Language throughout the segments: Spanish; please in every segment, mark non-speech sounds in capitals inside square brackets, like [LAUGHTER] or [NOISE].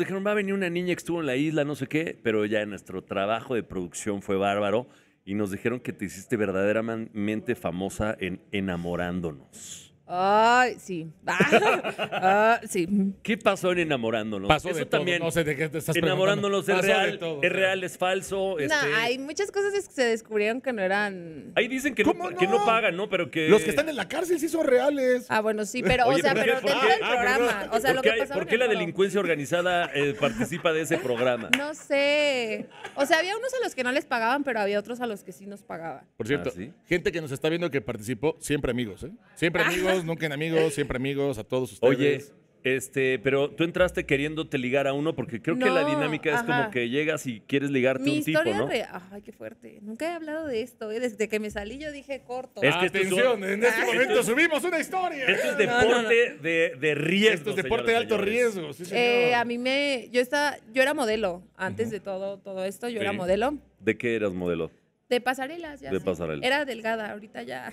dijeron, va a venir una niña que estuvo en la isla, no sé qué, pero ya nuestro trabajo de producción fue bárbaro y nos dijeron que te hiciste verdaderamente famosa en Enamorándonos. Ay, sí. [LAUGHS] Ah, sí. ¿Qué pasó en enamorándonos? Pasó Eso también. No sé de qué estás Enamorándonos es real, es real, es falso. No, este, hay muchas cosas que se descubrieron que no eran. Ahí dicen que no, que no pagan, ¿no? Pero que Los que están en la cárcel sí son reales. Ah, bueno, sí, pero, o sea, pero dentro del ah, programa. O sea, lo ¿Por qué la delincuencia organizada eh, participa de ese programa? [LAUGHS] No sé. O sea, había unos a los que no les pagaban, pero había otros a los que sí nos pagaban. Por cierto, ¿Ah, gente que nos está viendo que participó, siempre amigos, ¿eh? Siempre [LAUGHS] amigos, nunca en amigos, siempre amigos, a todos ustedes. Oye, este, pero tú entraste queriéndote ligar a uno porque creo que la dinámica es como que llegas y quieres ligarte a un tipo, ¿no? Ay, qué fuerte. Nunca he hablado de esto, ¿eh? desde que me salí yo dije corto. Es que en este ah. momento subimos una historia. Esto es deporte de, de, riesgo. Esto es deporte de alto riesgo. Eh, a mí me, yo estaba, yo era modelo antes de todo, todo esto, yo era modelo. ¿De qué eras modelo? De pasarelas, De pasarelas. Era delgada, ahorita ya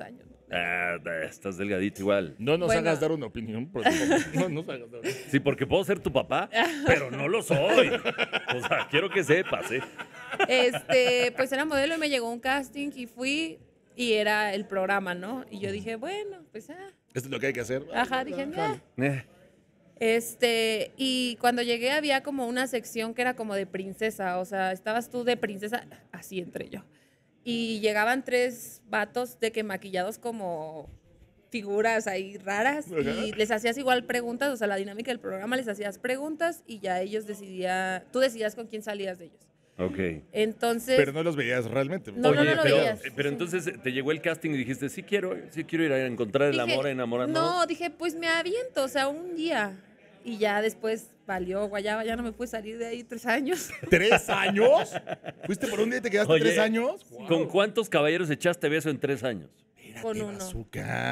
años. Ah, estás delgadito igual. No nos hagas dar una opinión, por No nos Sí, porque puedo ser tu papá, [LAUGHS] pero no lo soy. O sea, quiero que sepas, ¿eh? Este, pues era modelo y me llegó un casting y fui y era el programa, ¿no? Y yo dije, bueno, pues ah. Esto es lo que hay que hacer. Ajá, dije, mira. Eh. Este, y cuando llegué había como una sección que era como de princesa, o sea, estabas tú de princesa, así entre yo. Y llegaban tres vatos de que maquillados como figuras ahí raras y les hacías igual preguntas, o sea, la dinámica del programa les hacías preguntas y ya ellos decidían, tú decidías con quién salías de ellos. Ok. Entonces. Pero no los veías realmente. Pues. No, Oye, no, pero, veías. Eh, pero entonces eh, te llegó el casting y dijiste, sí quiero, sí quiero ir a encontrar el amor, enamorando No, dije, pues me aviento, o sea, un día. Y ya después valió guayaba, ya no me pude salir de ahí tres años. [LAUGHS] ¿Tres años? ¿Fuiste por un día y te quedaste tres años? ¿Con cuántos caballeros echaste beso en tres años? con uno.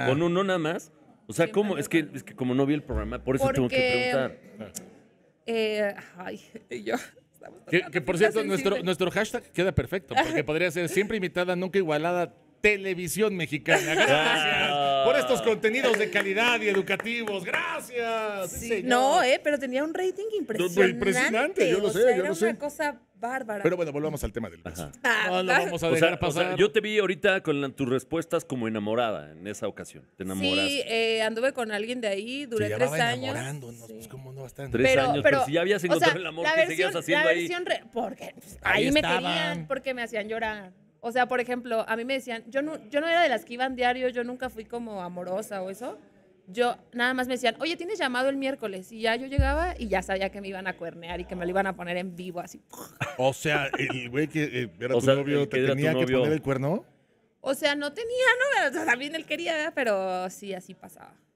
¿Con uno nada más? O sea, ¿cómo? Es que, como no vi el programa, por eso tengo que preguntar. Eh, ay, [LAUGHS] yo que, por cierto, nuestro, nuestro hashtag queda perfecto, porque podría ser siempre invitada, nunca igualada, Televisión Mexicana. [LAUGHS] Gracias ah. por estos contenidos de calidad y educativos. Gracias. No, eh, pero tenía un rating impresionante. Impresionante, yo lo sé, era Una cosa bárbara. Pero bueno, volvamos al tema del beso. Ah, no lo vamos a dejar yo te vi ahorita con tus respuestas como enamorada en esa ocasión. Te enamoraste. Sí, eh, anduve con alguien de ahí, duré tres años. Tres años, pero, si ya habías encontrado el amor que seguías haciendo ahí. porque pues, ahí, ahí me querían, porque me hacían llorar. O sea, por ejemplo, a mí me decían, yo no, yo no era de las que iban diario, yo nunca fui como amorosa o eso. Yo nada más me decían, oye, tienes llamado el miércoles. Y ya yo llegaba y ya sabía que me iban a cuernear y que me lo iban a poner en vivo así. O sea, el güey que eh, era tu novio, ¿te tenía que poner el cuerno? O sea, no tenía, no, o también él quería, pero sí, así pasaba.